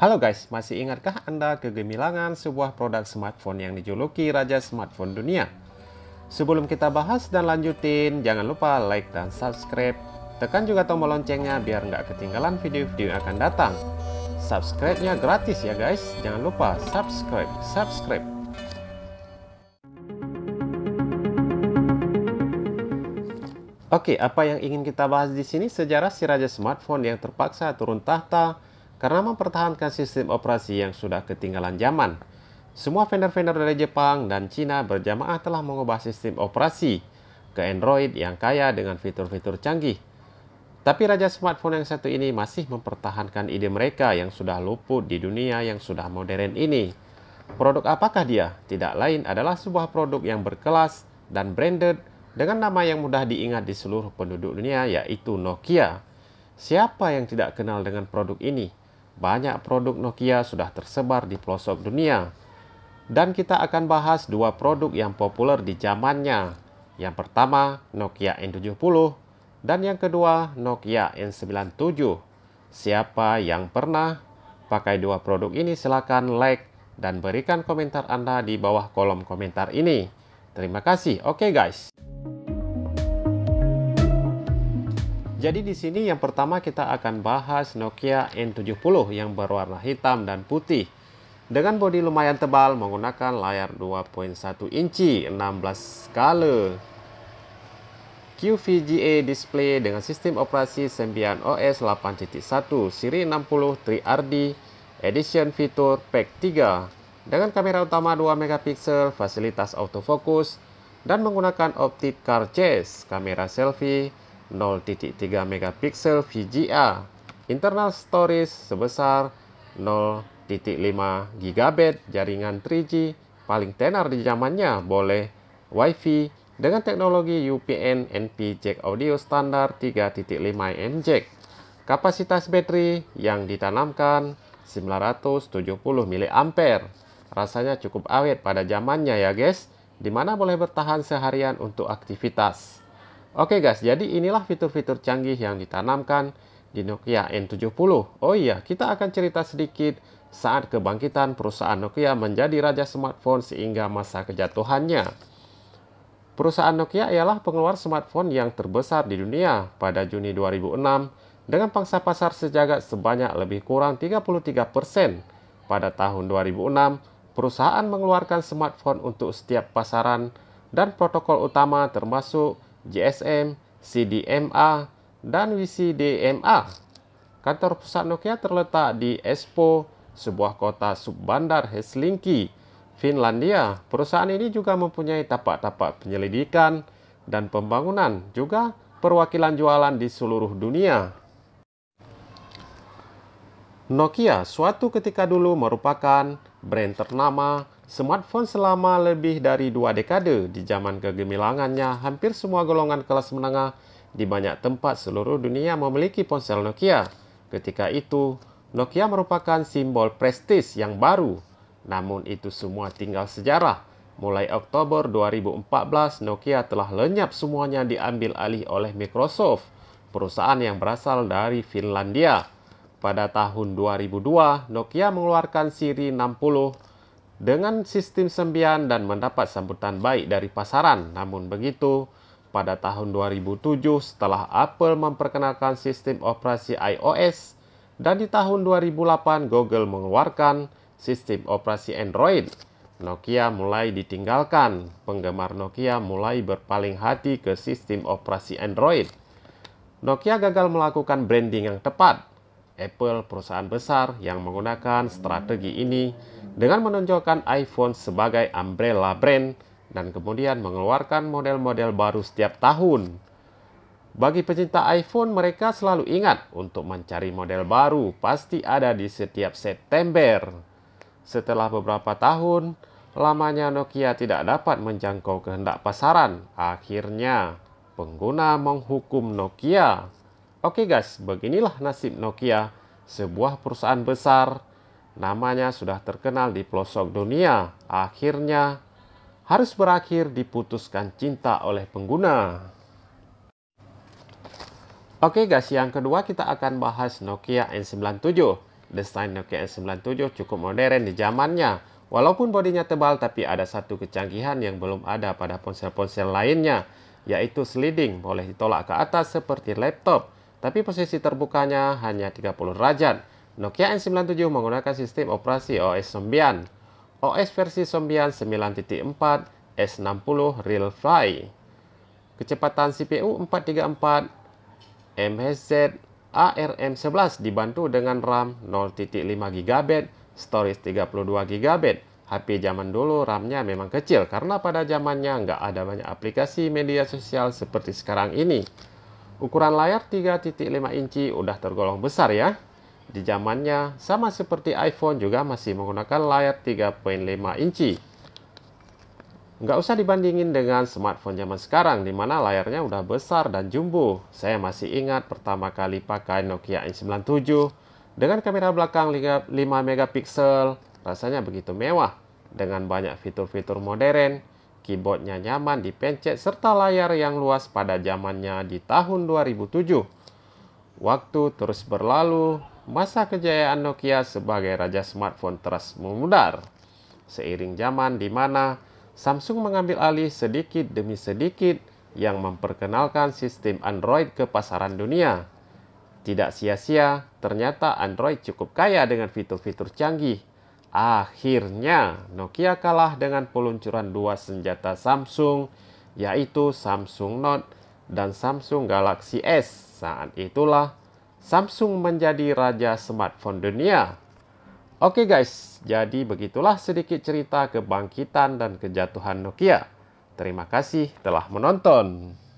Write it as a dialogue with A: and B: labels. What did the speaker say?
A: Halo guys, masih ingatkah Anda kegemilangan sebuah produk smartphone yang dijuluki Raja Smartphone Dunia? Sebelum kita bahas dan lanjutin, jangan lupa like dan subscribe. Tekan juga tombol loncengnya biar nggak ketinggalan video-video yang akan datang. Subscribe-nya gratis ya guys, jangan lupa subscribe, subscribe. Oke, apa yang ingin kita bahas di sini? Sejarah si Raja Smartphone yang terpaksa turun tahta karena mempertahankan sistem operasi yang sudah ketinggalan zaman. Semua vendor-vendor dari Jepang dan Cina berjamaah telah mengubah sistem operasi ke Android yang kaya dengan fitur-fitur canggih. Tapi raja smartphone yang satu ini masih mempertahankan ide mereka yang sudah luput di dunia yang sudah modern ini. Produk apakah dia? Tidak lain adalah sebuah produk yang berkelas dan branded dengan nama yang mudah diingat di seluruh penduduk dunia yaitu Nokia. Siapa yang tidak kenal dengan produk ini? Banyak produk Nokia sudah tersebar di pelosok dunia. Dan kita akan bahas dua produk yang populer di zamannya. Yang pertama, Nokia N70 dan yang kedua, Nokia N97. Siapa yang pernah pakai dua produk ini silakan like dan berikan komentar Anda di bawah kolom komentar ini. Terima kasih. Oke okay, guys. Jadi di sini yang pertama kita akan bahas Nokia N70 yang berwarna hitam dan putih. Dengan bodi lumayan tebal menggunakan layar 2.1 inci 16 skala. QVGA display dengan sistem operasi Symbian OS 8.1 seri 60 3RD edition fitur pack 3 dengan kamera utama 2 megapiksel, fasilitas autofocus dan menggunakan optik car chase, kamera selfie 0.3 megapiksel VGA, internal storage sebesar 0.5 GB jaringan 3G paling tenar di zamannya boleh WiFi dengan teknologi UPN NP jack audio standar 3.5 mm jack. Kapasitas baterai yang ditanamkan 970 mAh. Rasanya cukup awet pada zamannya ya guys, dimana boleh bertahan seharian untuk aktivitas. Oke guys, jadi inilah fitur-fitur canggih yang ditanamkan di Nokia N70. Oh iya, kita akan cerita sedikit saat kebangkitan perusahaan Nokia menjadi raja smartphone sehingga masa kejatuhannya. Perusahaan Nokia ialah pengeluar smartphone yang terbesar di dunia pada Juni 2006 dengan pangsa pasar sejagat sebanyak lebih kurang 33%. Pada tahun 2006, perusahaan mengeluarkan smartphone untuk setiap pasaran dan protokol utama termasuk GSM, CDMA, dan WCDMA. Kantor pusat Nokia terletak di Espoo, sebuah kota subbandar Helsinki, Finlandia. Perusahaan ini juga mempunyai tapak-tapak penyelidikan dan pembangunan, juga perwakilan jualan di seluruh dunia. Nokia suatu ketika dulu merupakan brand ternama Smartphone selama lebih dari dua dekade di zaman kegemilangannya hampir semua golongan kelas menengah di banyak tempat seluruh dunia memiliki ponsel Nokia. Ketika itu, Nokia merupakan simbol prestis yang baru. Namun itu semua tinggal sejarah. Mulai Oktober 2014, Nokia telah lenyap semuanya diambil alih oleh Microsoft, perusahaan yang berasal dari Finlandia. Pada tahun 2002, Nokia mengeluarkan seri 60 dengan sistem sembian dan mendapat sambutan baik dari pasaran. Namun begitu, pada tahun 2007 setelah Apple memperkenalkan sistem operasi iOS dan di tahun 2008 Google mengeluarkan sistem operasi Android. Nokia mulai ditinggalkan. Penggemar Nokia mulai berpaling hati ke sistem operasi Android. Nokia gagal melakukan branding yang tepat Apple, perusahaan besar yang menggunakan strategi ini dengan menonjolkan iPhone sebagai umbrella brand dan kemudian mengeluarkan model-model baru setiap tahun. Bagi pecinta iPhone, mereka selalu ingat untuk mencari model baru, pasti ada di setiap September. Setelah beberapa tahun, lamanya Nokia tidak dapat menjangkau kehendak pasaran. Akhirnya, pengguna menghukum Nokia Oke guys, beginilah nasib Nokia, sebuah perusahaan besar. Namanya sudah terkenal di pelosok dunia. Akhirnya harus berakhir diputuskan cinta oleh pengguna. Oke guys, yang kedua kita akan bahas Nokia N97. Desain Nokia N97 cukup modern di zamannya. Walaupun bodinya tebal, tapi ada satu kecanggihan yang belum ada pada ponsel-ponsel lainnya, yaitu sliding, boleh ditolak ke atas seperti laptop tapi posisi terbukanya hanya 30 derajat. Nokia N97 menggunakan sistem operasi OS 9. OS versi 9 9.4 S60 Real Fly. Kecepatan CPU 434 MHz ARM11 dibantu dengan RAM 0.5 GB, storage 32 GB. HP zaman dulu RAM-nya memang kecil karena pada zamannya nggak ada banyak aplikasi media sosial seperti sekarang ini. Ukuran layar 3.5 inci udah tergolong besar ya. Di zamannya sama seperti iPhone juga masih menggunakan layar 3.5 inci. Nggak usah dibandingin dengan smartphone zaman sekarang di mana layarnya udah besar dan jumbo. Saya masih ingat pertama kali pakai Nokia N97 dengan kamera belakang 5 megapiksel rasanya begitu mewah dengan banyak fitur-fitur modern keyboardnya nyaman dipencet, serta layar yang luas pada zamannya di tahun 2007. Waktu terus berlalu, masa kejayaan Nokia sebagai raja smartphone terus memudar. Seiring zaman di mana Samsung mengambil alih sedikit demi sedikit yang memperkenalkan sistem Android ke pasaran dunia. Tidak sia-sia, ternyata Android cukup kaya dengan fitur-fitur canggih Akhirnya Nokia kalah dengan peluncuran dua senjata Samsung yaitu Samsung Note dan Samsung Galaxy S. Saat itulah Samsung menjadi raja smartphone dunia. Oke okay guys, jadi begitulah sedikit cerita kebangkitan dan kejatuhan Nokia. Terima kasih telah menonton.